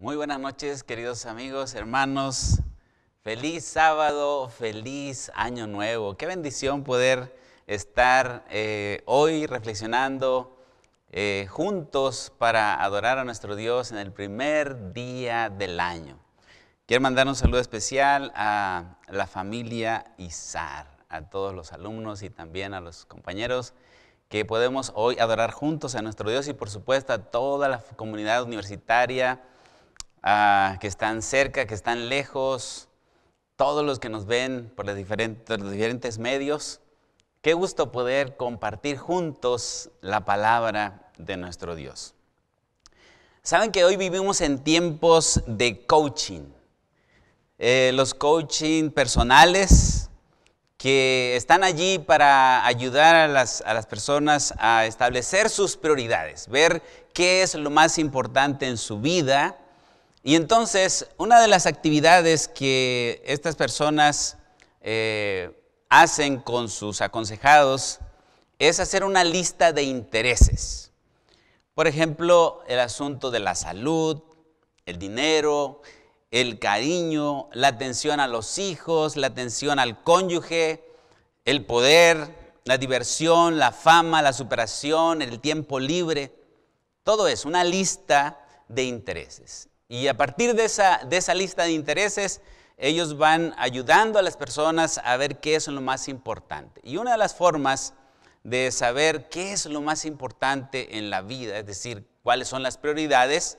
Muy buenas noches, queridos amigos, hermanos. Feliz sábado, feliz año nuevo. Qué bendición poder estar eh, hoy reflexionando eh, juntos para adorar a nuestro Dios en el primer día del año. Quiero mandar un saludo especial a la familia Izar, a todos los alumnos y también a los compañeros que podemos hoy adorar juntos a nuestro Dios y por supuesto a toda la comunidad universitaria Ah, que están cerca, que están lejos, todos los que nos ven por los diferentes, medios. Qué gusto poder compartir juntos la palabra de nuestro Dios. Saben que hoy vivimos en tiempos de coaching. Eh, los coaching personales que están allí para ayudar a las personas a establecer sus prioridades, ver qué es lo más importante en su vida y entonces, una de las actividades que estas personas eh, hacen con sus aconsejados es hacer una lista de intereses. Por ejemplo, el asunto de la salud, el dinero, el cariño, la atención a los hijos, la atención al cónyuge, el poder, la diversión, la fama, la superación, el tiempo libre. Todo es una lista de intereses. Y a partir de esa, de esa lista de intereses, ellos van ayudando a las personas a ver qué es lo más importante. Y una de las formas de saber qué es lo más importante en la vida, es decir, cuáles son las prioridades,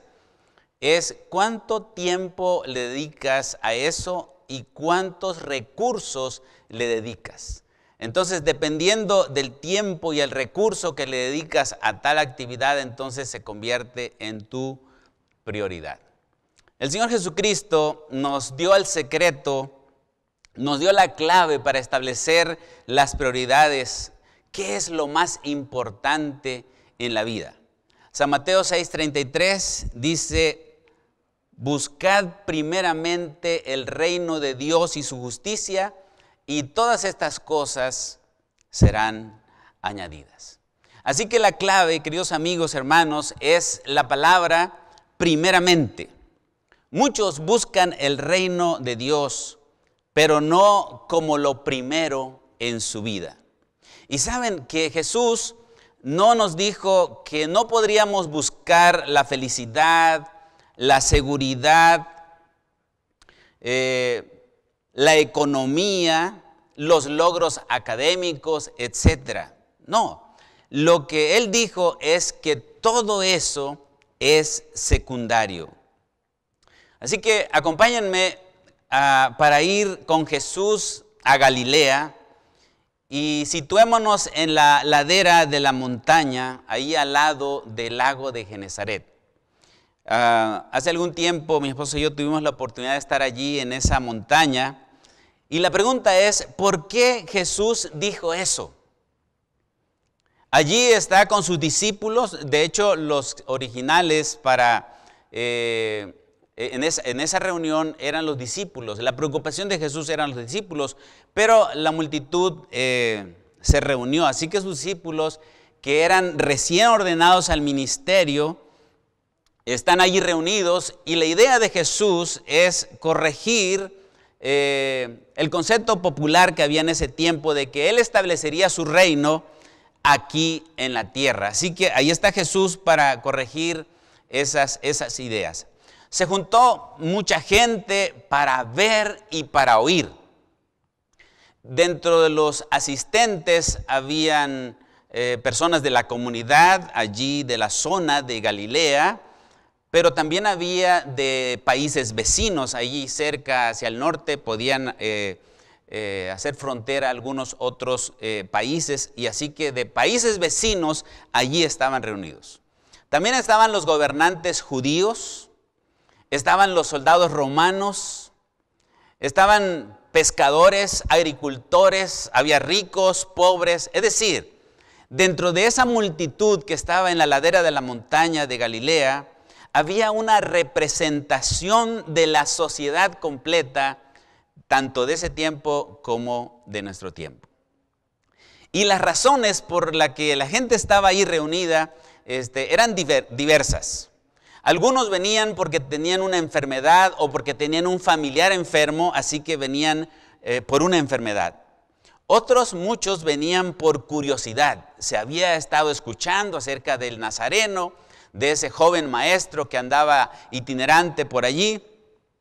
es cuánto tiempo le dedicas a eso y cuántos recursos le dedicas. Entonces, dependiendo del tiempo y el recurso que le dedicas a tal actividad, entonces se convierte en tu prioridad. El Señor Jesucristo nos dio el secreto, nos dio la clave para establecer las prioridades. ¿Qué es lo más importante en la vida? San Mateo 6:33 dice, buscad primeramente el reino de Dios y su justicia, y todas estas cosas serán añadidas. Así que la clave, queridos amigos, hermanos, es la palabra primeramente. Muchos buscan el reino de Dios, pero no como lo primero en su vida. Y saben que Jesús no nos dijo que no podríamos buscar la felicidad, la seguridad, eh, la economía, los logros académicos, etc. No, lo que él dijo es que todo eso es secundario. Así que acompáñenme para ir con Jesús a Galilea y situémonos en la ladera de la montaña, ahí al lado del lago de Genezaret. Ah, hace algún tiempo mi esposo y yo tuvimos la oportunidad de estar allí en esa montaña y la pregunta es, ¿por qué Jesús dijo eso? Allí está con sus discípulos, de hecho los originales para eh, eh, en esa, reunión eran los discípulos, la preocupación de Jesús eran los discípulos, pero la multitud eh, se reunió, así que sus discípulos, que eran recién ordenados al ministerio, están allí reunidos y la idea de Jesús es corregir eh, el concepto popular que había en ese tiempo de que Él establecería su reino aquí en la tierra. Así que ahí está Jesús para corregir esas ideas. Se juntó mucha gente para ver y para oír. Dentro de los asistentes habían eh, personas de la comunidad allí de la zona de Galilea, pero también había de países vecinos allí cerca hacia el norte, podían eh, eh, hacer frontera a algunos otros países, y así que de países vecinos allí estaban reunidos. También estaban los gobernantes judíos, estaban los soldados romanos, estaban pescadores, agricultores, había ricos, pobres, es decir, dentro de esa multitud que estaba en la ladera de la montaña de Galilea, había una representación de la sociedad completa, tanto de ese tiempo como de nuestro tiempo. Y las razones por las que la gente estaba ahí reunida este, eran diversas. Algunos venían porque tenían una enfermedad o porque tenían un familiar enfermo, así que venían eh, por una enfermedad. Otros muchos venían por curiosidad. Se había estado escuchando acerca del Nazareno, de ese joven maestro que andaba itinerante por allí.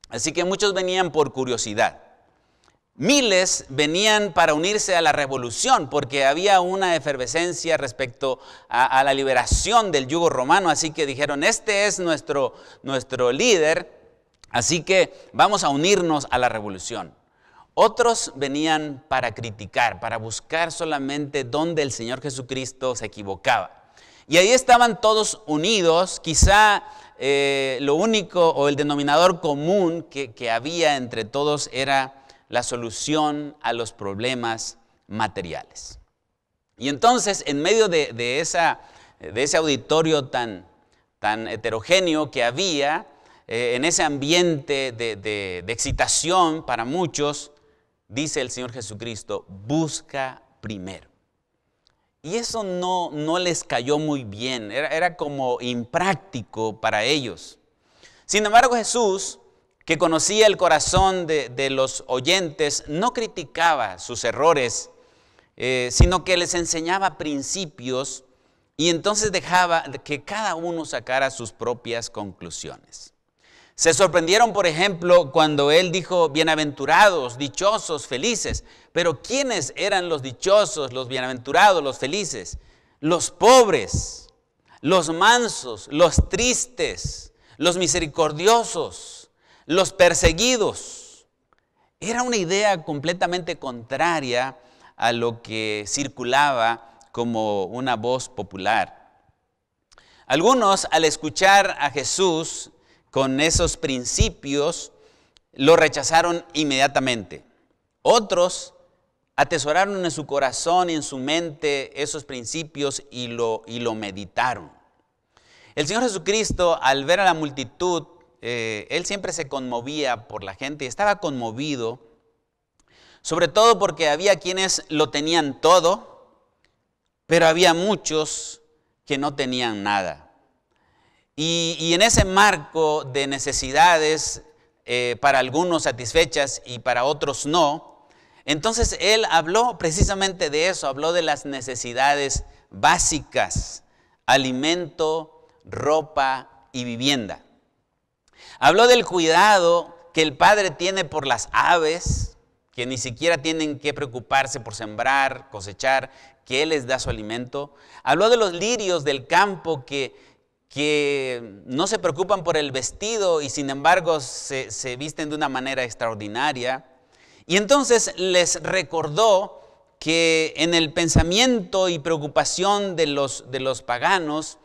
Así que muchos venían por curiosidad miles venían para unirse a la revolución, porque había una efervescencia respecto a, la liberación del yugo romano, así que dijeron, este es nuestro, nuestro líder, así que vamos a unirnos a la revolución. Otros venían para criticar, para buscar solamente dónde el Señor Jesucristo se equivocaba. Y ahí estaban todos unidos, quizá eh, lo único o el denominador común que, que había entre todos era la solución a los problemas materiales. Y entonces, en medio de, esa, de ese auditorio tan, tan, heterogéneo que había, eh, en ese ambiente de, excitación para muchos, dice el Señor Jesucristo, busca primero. Y eso no, no, les cayó muy bien, era, como impráctico para ellos. Sin embargo, Jesús que conocía el corazón de, los oyentes, no criticaba sus errores, eh, sino que les enseñaba principios y entonces dejaba que cada uno sacara sus propias conclusiones. Se sorprendieron, por ejemplo, cuando él dijo, bienaventurados, dichosos, felices. Pero ¿quiénes eran los dichosos, los bienaventurados, los felices? Los pobres, los mansos, los tristes, los misericordiosos los perseguidos. Era una idea completamente contraria a lo que circulaba como una voz popular. Algunos al escuchar a Jesús con esos principios, lo rechazaron inmediatamente. Otros atesoraron en su corazón y en su mente esos principios y lo, y lo meditaron. El Señor Jesucristo, al ver a la multitud, eh, él siempre se conmovía por la gente y estaba conmovido, sobre todo porque había quienes lo tenían todo, pero había muchos que no tenían nada. Y, en ese marco de necesidades, eh, para algunos satisfechas y para otros no, entonces él habló precisamente de eso, habló de las necesidades básicas, alimento, ropa y vivienda. Habló del cuidado que el Padre tiene por las aves, que ni siquiera tienen que preocuparse por sembrar, cosechar, que Él les da su alimento. Habló de los lirios del campo que, que no se preocupan por el vestido y sin embargo se, se visten de una manera extraordinaria. Y entonces les recordó que en el pensamiento y preocupación de los, de los paganos,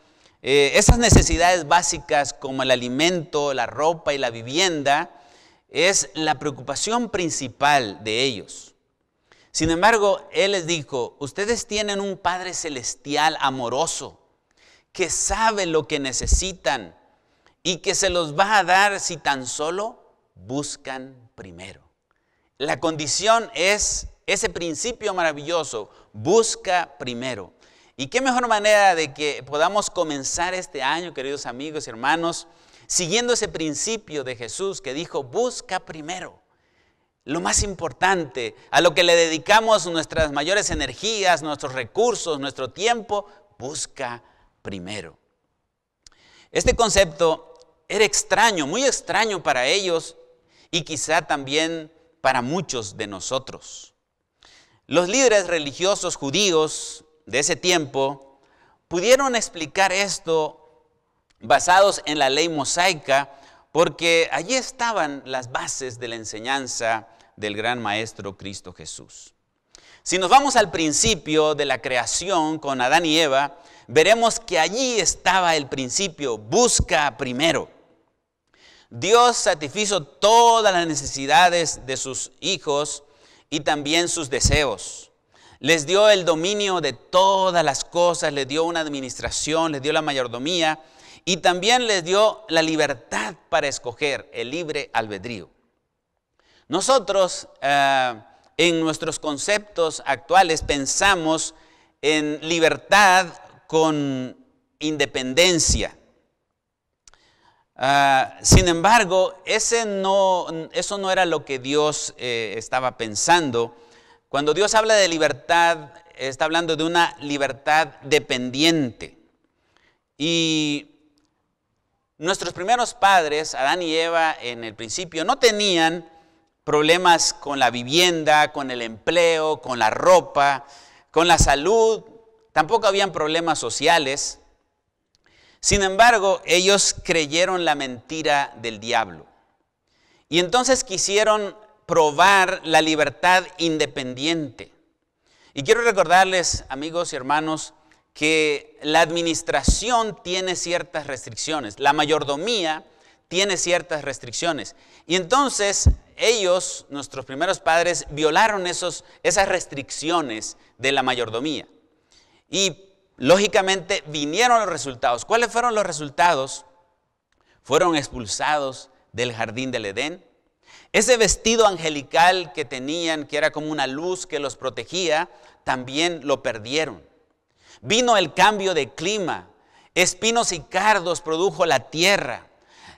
eh, esas necesidades básicas como el alimento, la ropa y la vivienda es la preocupación principal de ellos. Sin embargo, Él les dijo, ustedes tienen un Padre Celestial amoroso que sabe lo que necesitan y que se los va a dar si tan solo buscan primero. La condición es ese principio maravilloso, busca primero. Y qué mejor manera de que podamos comenzar este año, queridos amigos y hermanos, siguiendo ese principio de Jesús que dijo, busca primero. Lo más importante, a lo que le dedicamos nuestras mayores energías, nuestros recursos, nuestro tiempo, busca primero. Este concepto era extraño, muy extraño para ellos y quizá también para muchos de nosotros. Los líderes religiosos judíos de ese tiempo pudieron explicar esto basados en la ley mosaica, porque allí estaban las bases de la enseñanza del gran maestro Cristo Jesús. Si nos vamos al principio de la creación con Adán y Eva, veremos que allí estaba el principio, busca primero. Dios satisfizo todas las necesidades de sus hijos y también sus deseos. Les dio el dominio de todas las cosas, les dio una administración, les dio la mayordomía y también les dio la libertad para escoger el libre albedrío. Nosotros eh, en nuestros conceptos actuales pensamos en libertad con independencia. Ah, sin embargo, eso no era lo que Dios eh, estaba pensando. Cuando Dios habla de libertad, está hablando de una libertad dependiente. Y nuestros primeros padres, Adán y Eva, en el principio no tenían problemas con la vivienda, con el empleo, con la ropa, con la salud, tampoco habían problemas sociales. Sin embargo, ellos creyeron la mentira del diablo. Y entonces quisieron probar la libertad independiente. Y quiero recordarles, amigos y hermanos, que la administración tiene ciertas restricciones, la mayordomía tiene ciertas restricciones. Y entonces ellos, nuestros primeros padres, violaron esos, esas restricciones de la mayordomía. Y lógicamente vinieron los resultados. ¿Cuáles fueron los resultados? Fueron expulsados del jardín del Edén, ese vestido angelical que tenían, que era como una luz que los protegía, también lo perdieron. Vino el cambio de clima, espinos y cardos produjo la tierra.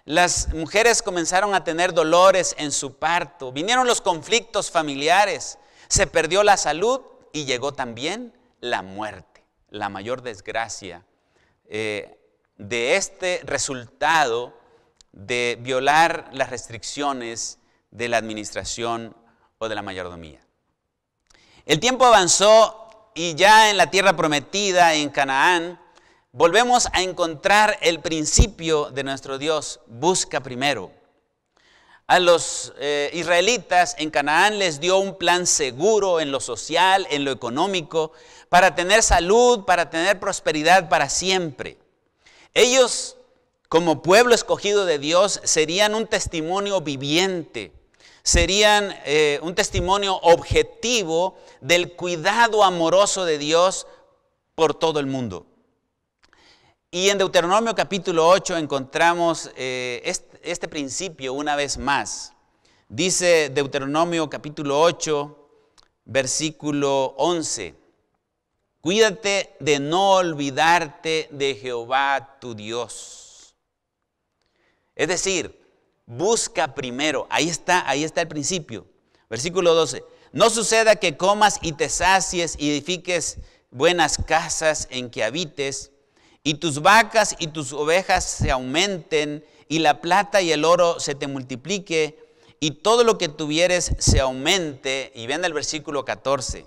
Las mujeres comenzaron a tener dolores en su parto, vinieron los conflictos familiares, se perdió la salud y llegó también la muerte, la mayor desgracia eh, de este resultado de violar las restricciones de la administración o de la mayordomía. El tiempo avanzó y ya en la tierra prometida, en Canaán, volvemos a encontrar el principio de nuestro Dios, busca primero. A los eh, israelitas en Canaán les dio un plan seguro en lo social, en lo económico, para tener salud, para tener prosperidad para siempre. Ellos como pueblo escogido de Dios, serían un testimonio viviente, serían eh, un testimonio objetivo del cuidado amoroso de Dios por todo el mundo. Y en Deuteronomio capítulo 8 encontramos este, este principio una vez más. Dice Deuteronomio capítulo 8, versículo 11. Cuídate de no olvidarte de Jehová tu Dios es decir, busca primero. Ahí está, ahí está el principio. Versículo 12. No suceda que comas y te sacies y edifiques buenas casas en que habites, y tus vacas y tus ovejas se aumenten, y la plata y el oro se te multiplique, y todo lo que tuvieres se aumente. Y ven el versículo 14.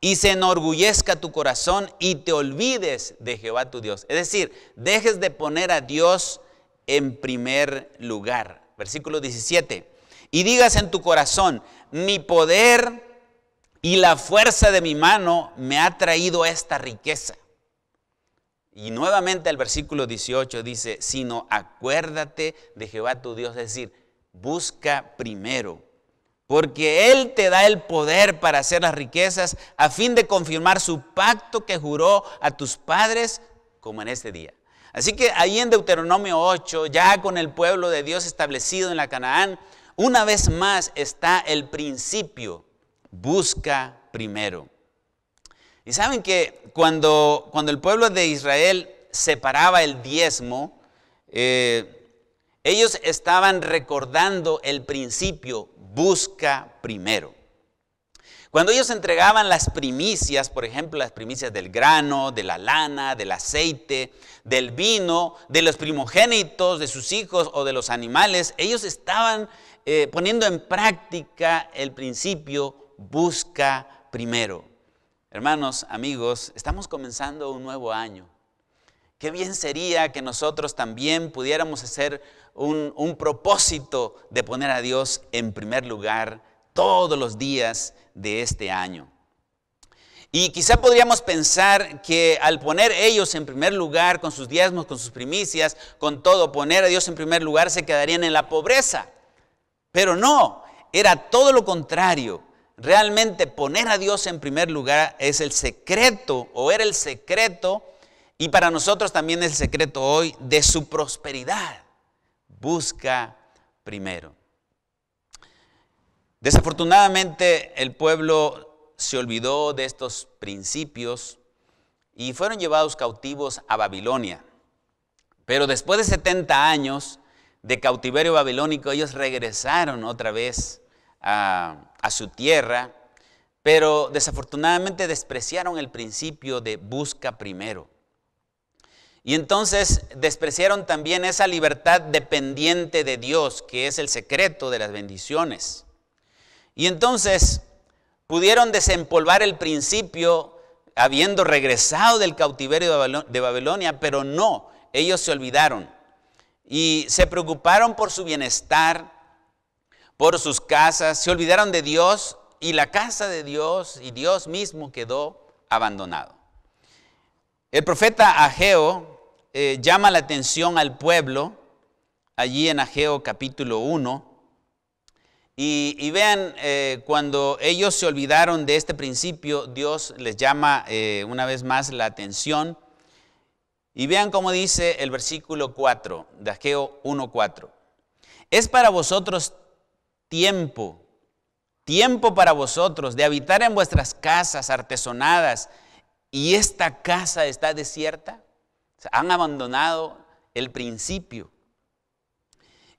Y se enorgullezca tu corazón y te olvides de Jehová tu Dios. Es decir, dejes de poner a Dios en primer lugar. Versículo 17. Y digas en tu corazón, mi poder y la fuerza de mi mano me ha traído esta riqueza. Y nuevamente el versículo 18 dice, sino acuérdate de Jehová tu Dios, es decir, busca primero, porque Él te da el poder para hacer las riquezas a fin de confirmar su pacto que juró a tus padres como en este día. Así que ahí en Deuteronomio 8, ya con el pueblo de Dios establecido en la Canaán, una vez más está el principio, busca primero. Y saben que cuando, cuando el pueblo de Israel separaba el diezmo, eh, ellos estaban recordando el principio, busca primero. Cuando ellos entregaban las primicias, por ejemplo, las primicias del grano, de la lana, del aceite, del vino, de los primogénitos, de sus hijos o de los animales, ellos estaban eh, poniendo en práctica el principio busca primero. Hermanos, amigos, estamos comenzando un nuevo año. Qué bien sería que nosotros también pudiéramos hacer un propósito de poner a Dios en primer lugar todos los días de este año. Y quizá podríamos pensar que al poner ellos en primer lugar con sus diezmos, con sus primicias, con todo, poner a Dios en primer lugar, se quedarían en la pobreza. Pero no, era todo lo contrario. Realmente poner a Dios en primer lugar es el secreto, o era el secreto, y para nosotros también es el secreto hoy, de su prosperidad. Busca primero. Desafortunadamente el pueblo se olvidó de estos principios y fueron llevados cautivos a Babilonia. Pero después de 70 años de cautiverio babilónico, ellos regresaron otra vez a, a su tierra, pero desafortunadamente despreciaron el principio de busca primero. Y entonces despreciaron también esa libertad dependiente de Dios, que es el secreto de las bendiciones. Y entonces pudieron desempolvar el principio habiendo regresado del cautiverio de Babilonia, pero no, ellos se olvidaron y se preocuparon por su bienestar, por sus casas, se olvidaron de Dios y la casa de Dios y Dios mismo quedó abandonado. El profeta Ageo eh, llama la atención al pueblo allí en Ageo capítulo 1 y, vean, eh, cuando ellos se olvidaron de este principio, Dios les llama eh, una vez más la atención. Y vean cómo dice el versículo 4 de Ageo 1.4. Es para vosotros tiempo, tiempo para vosotros de habitar en vuestras casas artesonadas y esta casa está desierta. O han abandonado el principio.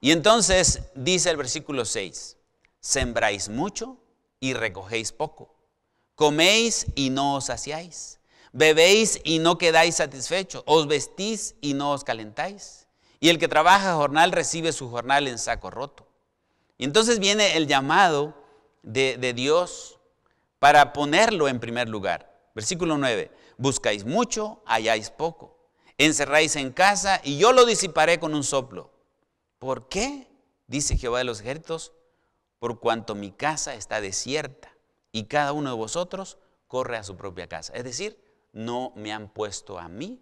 Y entonces dice el versículo 6, sembráis mucho y recogéis poco. Coméis y no os saciáis. Bebéis y no quedáis satisfechos. Os vestís y no os calentáis. Y el que trabaja jornal recibe su jornal en saco roto. Y entonces viene el llamado de, de Dios para ponerlo en primer lugar. Versículo 9. Buscáis mucho, halláis poco. Encerráis en casa y yo lo disiparé con un soplo. ¿Por qué? Dice Jehová de los ejércitos, por cuanto mi casa está desierta y cada uno de vosotros corre a su propia casa. Es decir, no me han puesto a mí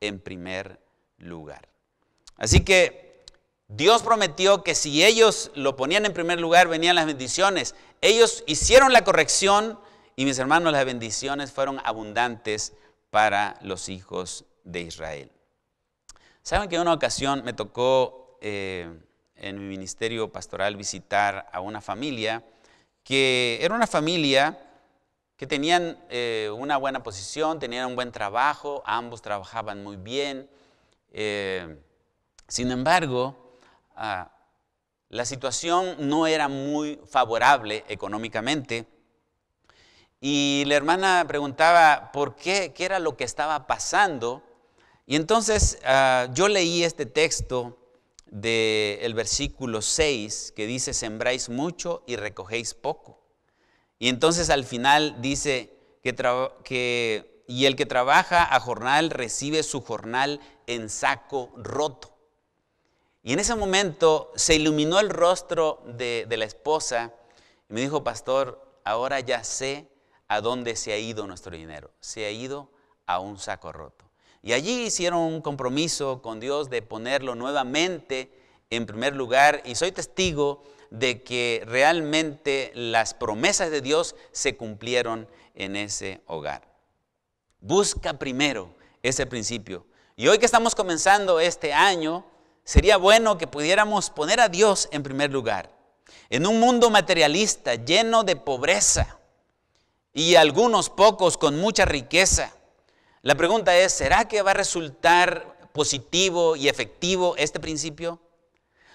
en primer lugar. Así que Dios prometió que si ellos lo ponían en primer lugar, venían las bendiciones. Ellos hicieron la corrección y mis hermanos, las bendiciones fueron abundantes para los hijos de Israel. ¿Saben que en una ocasión me tocó... Eh, en mi ministerio pastoral visitar a una familia que era una familia que tenían eh, una buena posición, tenían un buen trabajo, ambos trabajaban muy bien. Eh, sin embargo, ah, la situación no era muy favorable económicamente. Y la hermana preguntaba por qué, qué era lo que estaba pasando. Y entonces ah, yo leí este texto del versículo 6 que dice, sembráis mucho y recogéis poco. Y entonces al final dice que, que, y el que trabaja a jornal recibe su jornal en saco roto. Y en ese momento se iluminó el rostro de, de la esposa y me dijo, pastor, ahora ya sé a dónde se ha ido nuestro dinero. Se ha ido a un saco roto. Y allí hicieron un compromiso con Dios de ponerlo nuevamente en primer lugar. Y soy testigo de que realmente las promesas de Dios se cumplieron en ese hogar. Busca primero ese principio. Y hoy que estamos comenzando este año, sería bueno que pudiéramos poner a Dios en primer lugar. En un mundo materialista lleno de pobreza y algunos pocos con mucha riqueza, la pregunta es, ¿será que va a resultar positivo y efectivo este principio?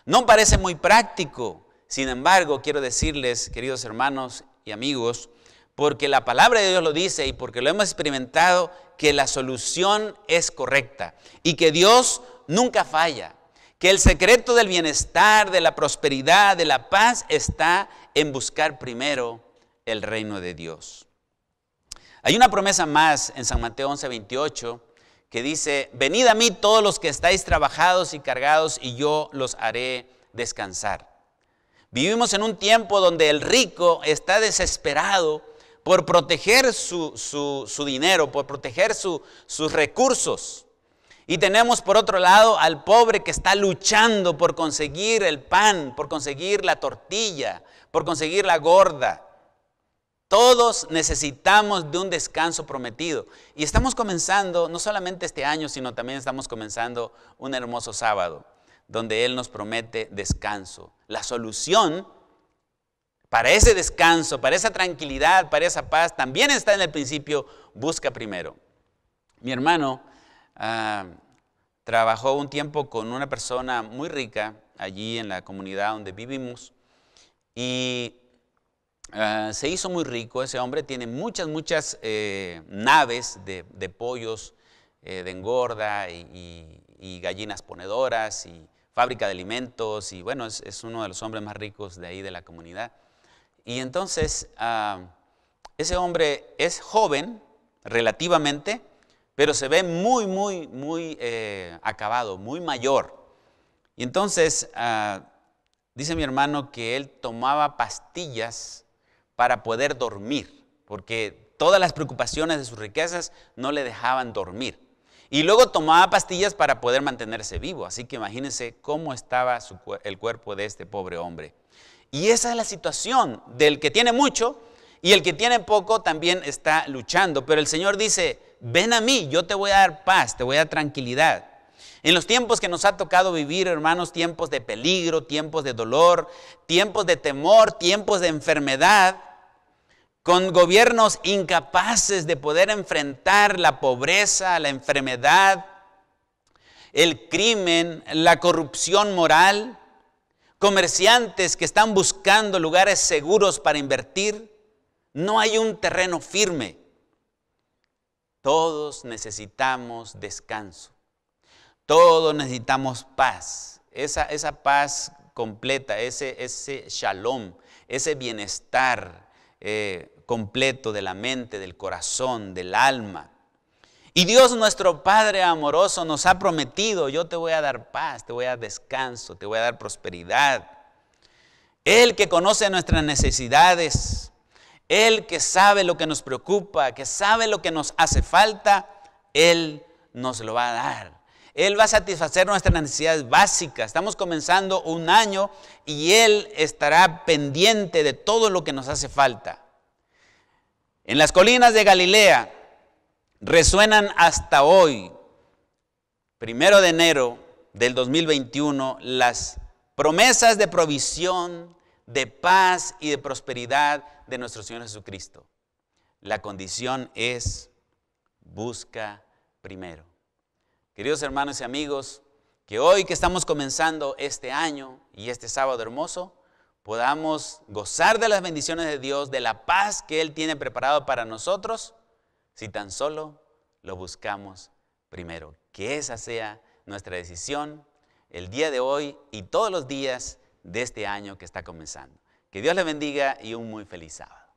No parece muy práctico. Sin embargo, quiero decirles, queridos hermanos y amigos, porque la palabra de Dios lo dice y porque lo hemos experimentado, que la solución es correcta y que Dios nunca falla, que el secreto del bienestar, de la prosperidad, de la paz está en buscar primero el reino de Dios. Hay una promesa más en San Mateo 11, 28 que dice, venid a mí todos los que estáis trabajados y cargados y yo los haré descansar. Vivimos en un tiempo donde el rico está desesperado por proteger su, dinero, por proteger sus recursos. Y tenemos por otro lado al pobre que está luchando por conseguir el pan, por conseguir la tortilla, por conseguir la gorda. Todos necesitamos de un descanso prometido. Y estamos comenzando, no solamente este año, sino también estamos comenzando un hermoso sábado, donde Él nos promete descanso. La solución para ese descanso, para esa tranquilidad, para esa paz, también está en el principio, busca primero. Mi hermano ah, trabajó un tiempo con una persona muy rica allí en la comunidad donde vivimos y Ah, se hizo muy rico ese hombre, tiene muchas, muchas eh, naves de, pollos eh, de engorda y, gallinas ponedoras y fábrica de alimentos y bueno, es, uno de los hombres más ricos de ahí de la comunidad. Y entonces ah, ese hombre es joven relativamente, pero se ve muy, muy, muy eh, acabado, muy mayor. Y entonces ah, dice mi hermano que él tomaba pastillas para poder dormir, porque todas las preocupaciones de sus riquezas no le dejaban dormir. Y luego tomaba pastillas para poder mantenerse vivo. Así que imagínense cómo estaba el cuerpo de este pobre hombre. Y esa es la situación del que tiene mucho y el que tiene poco también está luchando. Pero el Señor dice, ven a mí, yo te voy a dar paz, te voy a dar tranquilidad. En los tiempos que nos ha tocado vivir, hermanos, tiempos de peligro, tiempos de dolor, tiempos de temor, tiempos de enfermedad, con gobiernos incapaces de poder enfrentar la pobreza, la enfermedad, el crimen, la corrupción moral, comerciantes que están buscando lugares seguros para invertir. No hay un terreno firme. Todos necesitamos descanso. Todos necesitamos paz. Esa, esa paz completa, ese, ese shalom, ese bienestar eh, completo de la mente, del corazón, del alma. Y Dios nuestro Padre amoroso nos ha prometido, yo te voy a dar paz, te voy a dar descanso, te voy a dar prosperidad. Él que conoce nuestras necesidades, Él que sabe lo que nos preocupa, que sabe lo que nos hace falta, Él nos lo va a dar. Él va a satisfacer nuestras necesidades básicas. Estamos comenzando un año y Él estará pendiente de todo lo que nos hace falta. En las colinas de Galilea resuenan hasta hoy, primero de enero del 2021, las promesas de provisión, de paz y de prosperidad de nuestro Señor Jesucristo. La condición es busca primero queridos hermanos y amigos, que hoy que estamos comenzando este año y este sábado hermoso, podamos gozar de las bendiciones de Dios, de la paz que Él tiene preparado para nosotros, si tan solo lo buscamos primero. Que esa sea nuestra decisión el día de hoy y todos los días de este año que está comenzando. Que Dios le bendiga y un muy feliz sábado.